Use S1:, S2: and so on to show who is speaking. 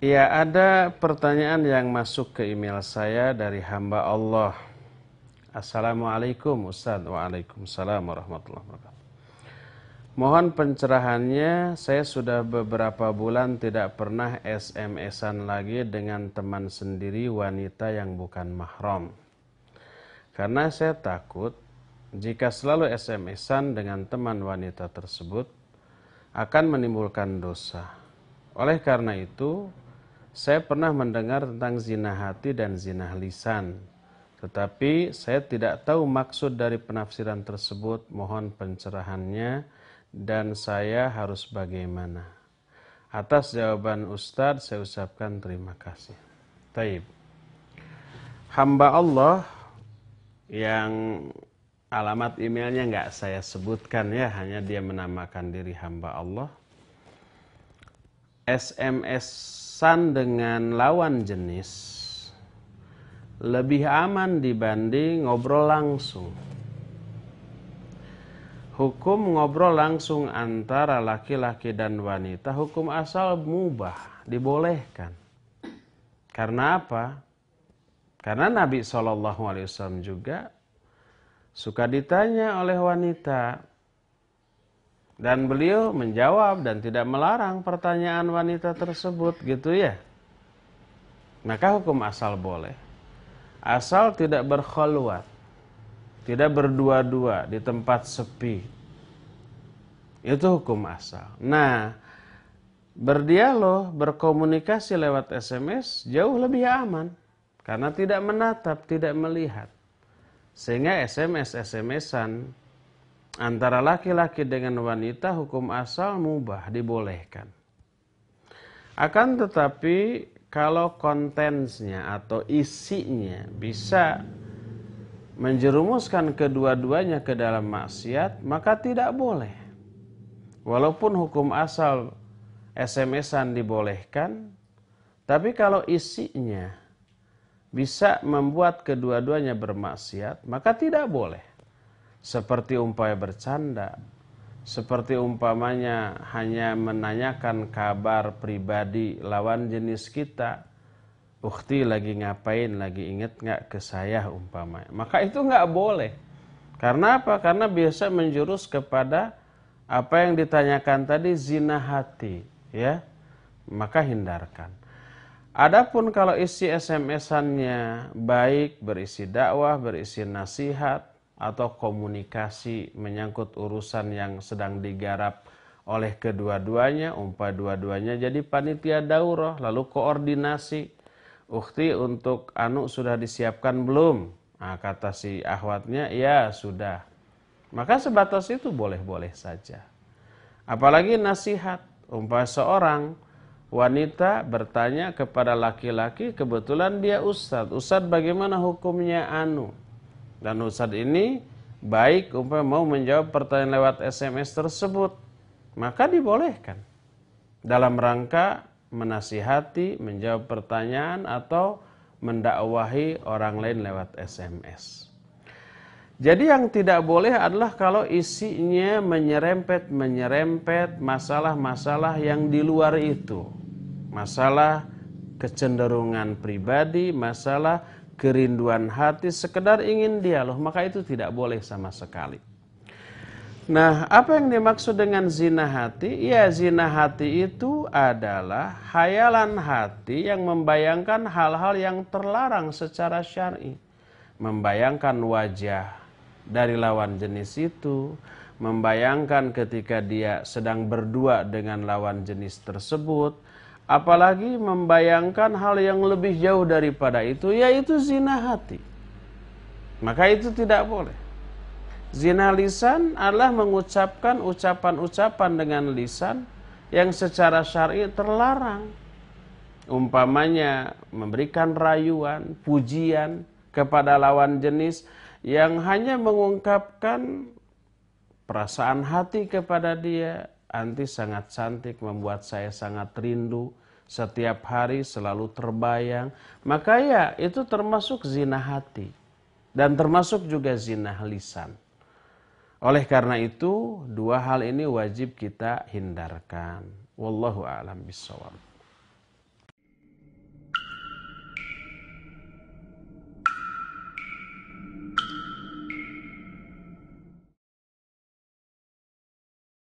S1: Ya, ada pertanyaan yang masuk ke email saya dari hamba Allah. Assalamualaikum Ustaz. Waalaikumsalam warahmatullahi wabarakatuh. Mohon pencerahannya, saya sudah beberapa bulan tidak pernah SMS-an lagi dengan teman sendiri wanita yang bukan mahram. Karena saya takut jika selalu SMS-an dengan teman wanita tersebut akan menimbulkan dosa. Oleh karena itu, saya pernah mendengar tentang zina hati dan zina lisan, tetapi saya tidak tahu maksud dari penafsiran tersebut. Mohon pencerahannya dan saya harus bagaimana. Atas jawaban Ustadz saya ucapkan terima kasih. Taib. Hamba Allah yang alamat emailnya nggak saya sebutkan ya, hanya dia menamakan diri hamba Allah. SMS berpapasan dengan lawan jenis lebih aman dibanding ngobrol langsung. Hukum ngobrol langsung antara laki-laki dan wanita, hukum asal mubah, dibolehkan. Karena apa? Karena Nabi Shallallahu Alaihi Wasallam juga suka ditanya oleh wanita, dan beliau menjawab dan tidak melarang pertanyaan wanita tersebut gitu ya. Maka hukum asal boleh. Asal tidak berkholwat. Tidak berdua-dua di tempat sepi. Itu hukum asal. Nah, berdialog, berkomunikasi lewat SMS jauh lebih aman. Karena tidak menatap, tidak melihat. Sehingga SMS-SMS-an antara laki-laki dengan wanita hukum asal mubah dibolehkan. Akan tetapi kalau kontennya atau isinya bisa menjerumuskan kedua-duanya ke dalam maksiat, maka tidak boleh. Walaupun hukum asal SMS-an dibolehkan, tapi kalau isinya bisa membuat kedua-duanya bermaksiat, maka tidak boleh seperti umpaya bercanda, seperti umpamanya hanya menanyakan kabar pribadi lawan jenis kita, ukti lagi ngapain, lagi inget nggak ke saya umpamanya. Maka itu nggak boleh. Karena apa? Karena biasa menjurus kepada apa yang ditanyakan tadi zina hati, ya. Maka hindarkan. Adapun kalau isi SMS-annya baik, berisi dakwah, berisi nasihat, atau komunikasi menyangkut urusan yang sedang digarap oleh kedua-duanya, umpah dua-duanya jadi panitia daurah, lalu koordinasi. Ukti untuk Anu sudah disiapkan belum? Nah, kata si ahwatnya, ya sudah. Maka sebatas itu boleh-boleh saja. Apalagi nasihat, umpah seorang wanita bertanya kepada laki-laki, kebetulan dia ustad, ustad bagaimana hukumnya Anu? Dan Ustadz ini baik umpamanya mau menjawab pertanyaan lewat SMS tersebut, maka dibolehkan. Dalam rangka menasihati, menjawab pertanyaan atau mendakwahi orang lain lewat SMS. Jadi yang tidak boleh adalah kalau isinya menyerempet-menyerempet masalah-masalah yang di luar itu. Masalah kecenderungan pribadi, masalah kerinduan hati, sekedar ingin dialog, maka itu tidak boleh sama sekali. Nah, apa yang dimaksud dengan zina hati? Ya, zina hati itu adalah hayalan hati yang membayangkan hal-hal yang terlarang secara syar'i. Membayangkan wajah dari lawan jenis itu, membayangkan ketika dia sedang berdua dengan lawan jenis tersebut, apalagi membayangkan hal yang lebih jauh daripada itu yaitu zina hati maka itu tidak boleh zina lisan adalah mengucapkan ucapan-ucapan dengan lisan yang secara syar'i terlarang umpamanya memberikan rayuan, pujian kepada lawan jenis yang hanya mengungkapkan perasaan hati kepada dia Anti sangat cantik, membuat saya sangat rindu. Setiap hari selalu terbayang. Maka ya itu termasuk zina hati. Dan termasuk juga zina lisan. Oleh karena itu, dua hal ini wajib kita hindarkan. Wallahu a'lam bishawab.